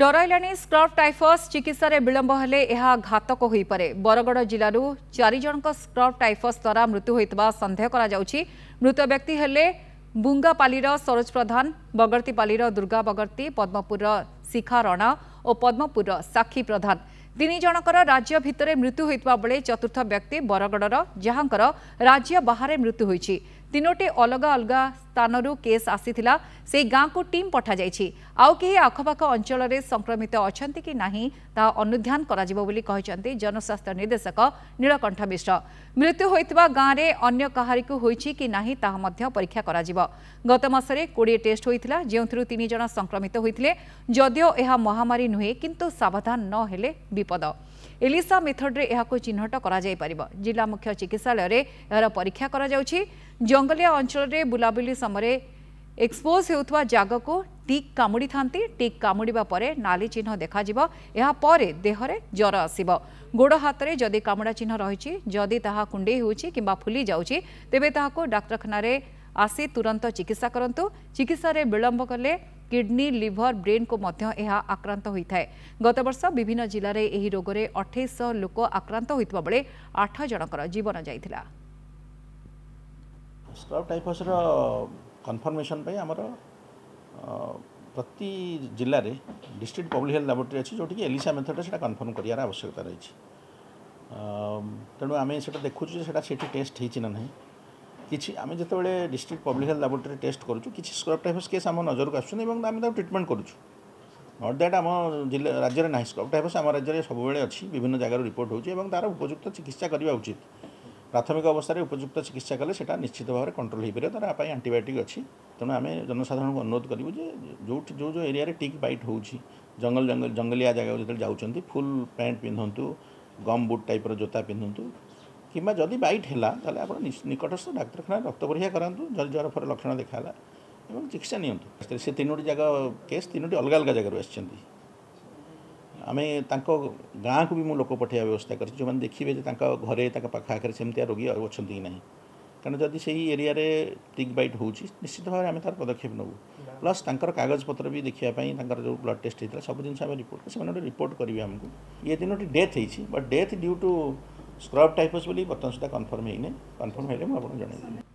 डरला scrub typhus चिकित्सा विलंब हेले घातक हो पाए बरगड़ जिलूर चारिज स्क्रब टाइफस द्वारा मृत्यु होता सन्देह मृत व्यक्ति हेले बुंगापाली सरोज प्रधान बगर्तीपाली दुर्गा बगर्ती पद्मपुर शिखा रणा और पद्मपुर साक्षी प्रधान तीन जनकर राज्य भितर मृत्यु होता बेले चतुर्थ व्यक्ति बरगड़ जहां राज्य बाहर मृत्यु होती ତିନୋଟି ଅଲଗା ଅଲଗା ସ୍ଥାନରୁ କେସ୍ ଆସିଥିଲା ସେହି ଗାଁକୁ ଟିମ୍ ପଠାଯାଇଛି ଆଉ କେହି ଆଖପାଖ ଅଞ୍ଚଳରେ ସଂକ୍ରମିତ ଅଛନ୍ତି କି ନାହିଁ ତାହା ଅନୁଧ୍ୟାନ କରାଯିବ ବୋଲି କହିଛନ୍ତି ଜନସ୍ୱାସ୍ଥ୍ୟ ନିର୍ଦ୍ଦେଶକ ନୀଳକଣ୍ଠ ମିଶ୍ର ମୃତ୍ୟୁ ହୋଇଥିବା ଗାଁରେ ଅନ୍ୟ କାହାରିକୁ ହୋଇଛି କି ନାହିଁ ତାହା ମଧ୍ୟ ପରୀକ୍ଷା କରାଯିବ ଗତ ମାସରେ କୋଡ଼ିଏ ଟେଷ୍ଟ ହୋଇଥିଲା ଯେଉଁଥିରୁ ତିନି ଜଣ ସଂକ୍ରମିତ ହୋଇଥିଲେ ଯଦିଓ ଏହା ମହାମାରୀ ନୁହେଁ କିନ୍ତୁ ସାବଧାନ ନ ହେଲେ ବିପଦ ଏଲିସା ମେଥଡରେ ଏହାକୁ ଚିହ୍ନଟ କରାଯାଇପାରିବ ଜିଲ୍ଲା ମୁଖ୍ୟ ଚିକିତ୍ସାଳୟରେ ଏହାର ପରୀକ୍ଷା କରାଯାଉଛି ଜଙ୍ଗଲିଆ ଅଞ୍ଚଳରେ ବୁଲାବୁଲି ସମୟରେ ଏକ୍ସପୋଜ୍ ହେଉଥିବା ଜାଗକୁ ଟିକ୍ କାମୁଡ଼ିଥାନ୍ତି ଟିକ୍ କାମୁଡ଼ିବା ପରେ ନାଲି ଚିହ୍ନ ଦେଖାଯିବ ଏହାପରେ ଦେହରେ ଜ୍ୱର ଆସିବ ଗୋଡ଼ ହାତରେ ଯଦି କାମୁଡ଼ା ଚିହ୍ନ ରହିଛି ଯଦି ତାହା କୁଣ୍ଡେଇ ହେଉଛି କିମ୍ବା ଫୁଲି ଯାଉଛି ତେବେ ତାହାକୁ ଡାକ୍ତରଖାନାରେ আসি তুরন্ত চিকিৎসা করতু চিকিৎসার বিলম্ব কলে କିଡ୍ନୀ ଲିଭର ବ୍ରେନ୍କୁ ମଧ୍ୟ ଏହା ଆକ୍ରାନ୍ତ ହୋଇଥାଏ ଗତବର୍ଷ ବିଭିନ୍ନ ଜିଲ୍ଲାରେ ଏହି ରୋଗରେ ଅଠେଇଶହ ଲୋକ ଆକ୍ରାନ୍ତ ହୋଇଥିବା ବେଳେ ଆଠ ଜଣଙ୍କର ଜୀବନ ଯାଇଥିଲା ସ୍କ୍ରବ୍ ଟାଇଫସର କନଫର୍ମେସନ୍ ପାଇଁ ଆମର ପ୍ରତି ଜିଲ୍ଲାରେ ଡିଷ୍ଟ୍ରିକ୍ଟ ପବ୍ଲିକ୍ ହେଲ୍ଥ ଲାବୋରେଟୋରୀ ଅଛି ଯେଉଁଠିକି ଏଲିସା ମେଥଡ଼ରେ ସେଇଟା କନଫର୍ମ କରିବାର ଆବଶ୍ୟକତା ରହିଛି ତେଣୁ ଆମେ ସେଇଟା ଦେଖୁଛୁ ଯେ ସେଇଟା ସେଠି ଟେଷ୍ଟ ହେଇଛି ନା ନାହିଁ କିଛି ଆମେ ଯେତେବେଳେ district public health laboratory test କରୁଛୁ କିଛି ସ୍କ୍ରବ୍ ଟାଇଫସ୍ କେସ୍ ଆମ ନଜରକୁ ଆସୁଛନ୍ତି ଏବଂ ଆମେ ତାକୁ ଟ୍ରିଟମେଣ୍ଟ କରୁଛୁ ନଟ୍ ଦ୍ୟାଟ୍ ଆମ ଜିଲ୍ଲା ରାଜ୍ୟରେ ନାହିଁ ସ୍କ୍ରବ୍ ଟାଇଫସ୍ ଆମ ରାଜ୍ୟରେ ସବୁବେଳେ ଅଛି ବିଭିନ୍ନ ଜାଗାରୁ ରିପୋର୍ଟ ହେଉଛି ଏବଂ ତା'ର ଉପଯୁକ୍ତ ଚିକିତ୍ସା କରିବା ଉଚିତ ପ୍ରାଥମିକ ଅବସ୍ଥାରେ ଉପଯୁକ୍ତ ଚିକିତ୍ସା କଲେ ସେଟା ନିଶ୍ଚିତ ଭାବରେ କଣ୍ଟ୍ରୋଲ୍ ହୋଇପାରିବ ତା'ର ପାଇଁ ଆଣ୍ଟିବାୟୋଟିକ୍ ଅଛି ତେଣୁ ଆମେ ଜନସାଧାରଣଙ୍କୁ ଅନୁରୋଧ କରିବୁ ଯେ ଯେଉଁଠି ଯେଉଁ ଯେଉଁ ଏରିଆରେ ଟିକ୍ ବାଇଟ୍ ହେଉଛି ଜଙ୍ଗଲ ଜଙ୍ଗଲ ଜଙ୍ଗଲିଆ ଜାଗାକୁ ଯେତେବେଳେ ଯାଉଛନ୍ତି ଫୁଲ୍ ପ୍ୟାଣ୍ଟ୍ ପିନ୍ଧନ୍ତୁ ଗମ୍ ବୁଟ୍ ଟାଇପ୍ର ଜୋତା ପିନ୍ଧନ୍ତୁ কিংবা যদি বাইট হেলা তাহলে আপনার নিকটস্থ ডাক্তারখানায় রক্ত পরীক্ষা করতু যদি জ্বর ফর লক্ষণ দেখালা এবং চিকিৎসা নিয়ন্তু সে তিনোটি জায়গা কেস তিনোটি অলগা অলগা জায়গার আসছেন ଆମେ ତାଙ୍କ ଗାଁକୁ ବି ମୁଁ ଲୋକ ପଠାଇବା ବ୍ୟବସ୍ଥା କରିଛି ଯେଉଁମାନେ ଦେଖିବେ ଯେ ତାଙ୍କ ଘରେ ତାଙ୍କ ପାଖ ଆଖରେ ସେମିତିଆ ରୋଗୀ ଆଉ ଅଛନ୍ତି କି ନାହିଁ କାରଣ ଯଦି ସେଇ ଏରିଆରେ ଟିକ୍ ବାଇଟ୍ ହେଉଛି ନିଶ୍ଚିତ ଭାବରେ ଆମେ ତା'ର ପଦକ୍ଷେପ ନେବୁ ପ୍ଲସ୍ ତାଙ୍କର କାଗଜପତ୍ର ବି ଦେଖିବା ପାଇଁ ତାଙ୍କର ଯେଉଁ ବ୍ଲଡ଼ ଟେଷ୍ଟ ହେଇଥିଲା ସବୁ ଜିନିଷ ଆମେ ରିପୋର୍ଟ ସେମାନେ ଗୋଟେ ରିପୋର୍ଟ କରିବେ ଆମକୁ ଇଏ ଦିନଟି ଡେଥ୍ ହେଇଛି but death due to scrub typhus ବୋଲି ବର୍ତ୍ତମାନ ସୁଦ୍ଧା କନଫର୍ମ ହେଇନି କନଫର୍ମ ହେଲେ ମୁଁ ଆପଣଙ୍କୁ ଜଣେଇଦେବି